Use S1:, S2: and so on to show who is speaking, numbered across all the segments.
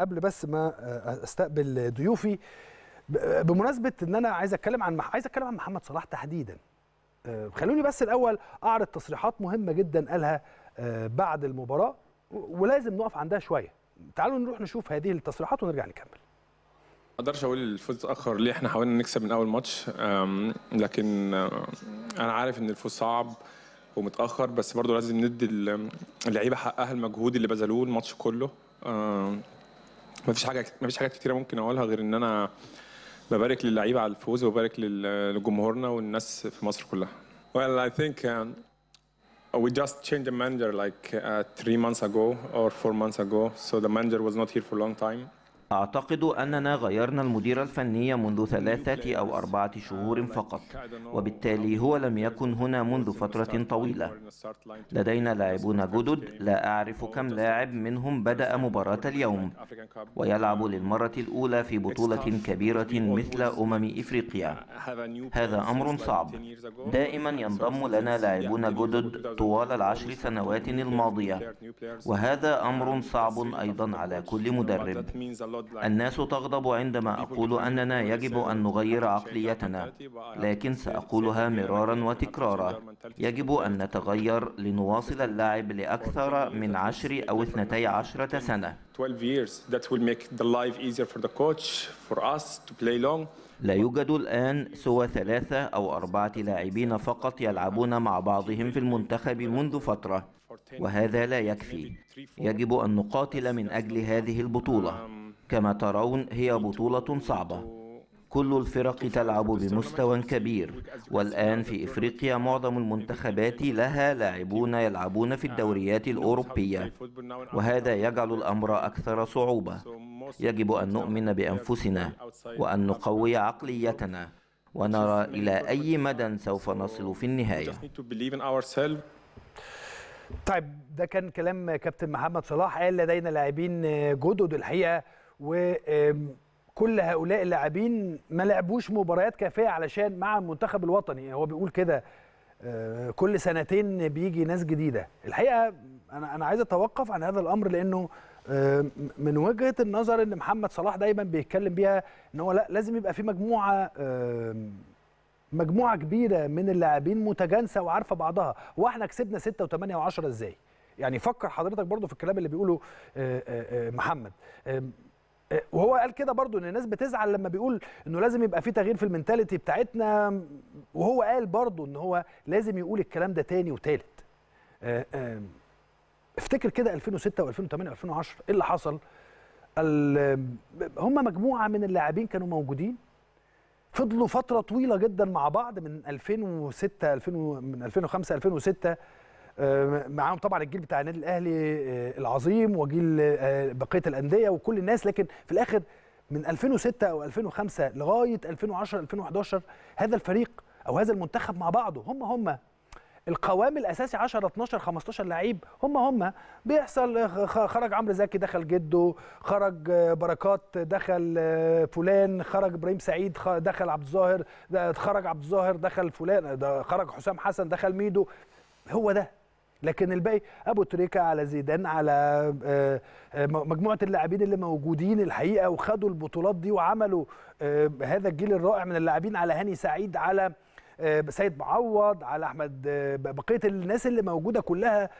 S1: قبل بس ما استقبل ضيوفي بمناسبه ان انا عايز اتكلم عن عايز اتكلم عن محمد صلاح تحديدا آه، خلوني بس الاول اعرض تصريحات مهمه جدا قالها آه، بعد المباراه ولازم نقف عندها شويه تعالوا نروح نشوف هذه التصريحات ونرجع نكمل ما
S2: اقدرش اقول الفوز اتاخر ليه احنا حاولنا نكسب من اول ماتش لكن انا عارف ان الفوز صعب ومتاخر بس برضه لازم ندي اللعيبه حقها المجهود اللي بذلوه الماتش كله ما فيش حاجه ما فيش حاجات كتيره ممكن اقولها غير ان انا ببارك للعيبه على الفوز وببارك لجمهورنا والناس في مصر كلها. Well, I think um, we just changed the manager like uh, three months ago or four months ago, so the manager was not
S3: here for a long time. أعتقد أننا غيرنا المدير الفني منذ ثلاثة أو أربعة شهور فقط وبالتالي هو لم يكن هنا منذ فترة طويلة لدينا لاعبون جدد لا أعرف كم لاعب منهم بدأ مباراة اليوم ويلعب للمرة الأولى في بطولة كبيرة مثل أمم إفريقيا
S2: هذا أمر صعب دائما
S3: ينضم لنا لاعبون جدد طوال العشر سنوات الماضية وهذا أمر صعب أيضا على كل مدرب الناس تغضب عندما أقول أننا يجب أن نغير عقليتنا لكن سأقولها مرارا وتكرارا يجب أن نتغير لنواصل اللعب لأكثر من عشر أو اثنتي عشرة سنة لا يوجد الآن سوى ثلاثة أو أربعة لاعبين فقط يلعبون مع بعضهم في المنتخب منذ فترة وهذا لا يكفي يجب أن نقاتل من أجل هذه البطولة كما ترون هي بطولة صعبة كل الفرق تلعب بمستوى كبير والآن في إفريقيا معظم المنتخبات لها لاعبون يلعبون في الدوريات الأوروبية وهذا يجعل الأمر أكثر صعوبة يجب أن نؤمن بأنفسنا وأن نقوي عقليتنا ونرى إلى أي مدى سوف نصل في النهاية
S1: طيب ده كان كلام كابتن محمد صلاح قال لدينا لاعبين جدد الحقيقة وكل هؤلاء اللاعبين ما لعبوش مباريات كافيه علشان مع المنتخب الوطني هو بيقول كده آه، كل سنتين بيجي ناس جديده الحقيقه انا انا عايز اتوقف عن هذا الامر لانه آه، من وجهه النظر ان محمد صلاح دايما بيتكلم بيها ان هو لا لازم يبقى في مجموعه مجموعه كبيره من اللاعبين متجانسه وعارفه بعضها واحنا كسبنا 6 و8 و10 ازاي يعني فكر حضرتك برضو في الكلام اللي بيقوله آه، محمد وهو قال كده برضو ان الناس بتزعل لما بيقول انه لازم يبقى في تغيير في المنتاليتي بتاعتنا وهو قال برضو ان هو لازم يقول الكلام ده تاني وتالت آه، آه، افتكر كده 2006 و2008 و2010 ايه اللي حصل هم مجموعه من اللاعبين كانوا موجودين فضلوا فتره طويله جدا مع بعض من 2006 2000 من 2005 2006 آه، معاهم طبعا الجيل بتاع النادي الاهلي آه، العظيم وجيل آه، بقيه الانديه وكل الناس لكن في الاخر من 2006 او 2005 لغايه 2010 2011 هذا الفريق او هذا المنتخب مع بعضه هم هم القوام الاساسي 10 12 15 لعيب هم هم بيحصل خرج عمرو زكي دخل جده خرج بركات دخل فلان خرج ابراهيم سعيد دخل عبد الظاهر خرج عبد الظاهر دخل فلان خرج حسام حسن دخل ميدو هو ده لكن الباقي ابو تريكه على زيدان على آه، آه، مجموعه اللاعبين اللي موجودين الحقيقه وخدوا البطولات دي وعملوا آه، هذا الجيل الرائع من اللاعبين على هاني سعيد على سيد معوض على احمد بقيه الناس اللي موجوده كلها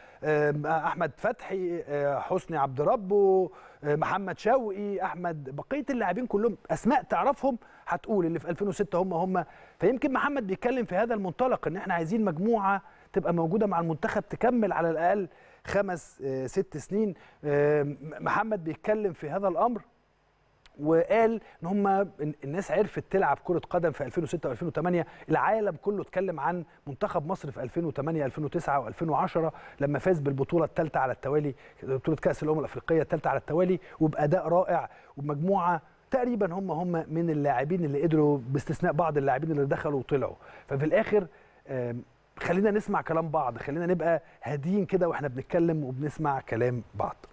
S1: احمد فتحي حسني عبد ربه محمد شوقي احمد بقيه اللاعبين كلهم اسماء تعرفهم هتقول اللي في 2006 هم هم فيمكن محمد بيتكلم في هذا المنطلق ان احنا عايزين مجموعه تبقى موجوده مع المنتخب تكمل على الاقل خمس آه، ست سنين آه، محمد بيتكلم في هذا الامر وقال ان هم الناس عرفت تلعب كره قدم في 2006 و2008 العالم كله اتكلم عن منتخب مصر في 2008 2009 و2010 لما فاز بالبطوله الثالثه على التوالي بطوله كاس الامم الافريقيه الثالثه على التوالي وباداء رائع ومجموعه تقريبا هم هم من اللاعبين اللي قدروا باستثناء بعض اللاعبين اللي دخلوا وطلعوا ففي الاخر خلينا نسمع كلام بعض خلينا نبقى هاديين كده واحنا بنتكلم وبنسمع كلام بعض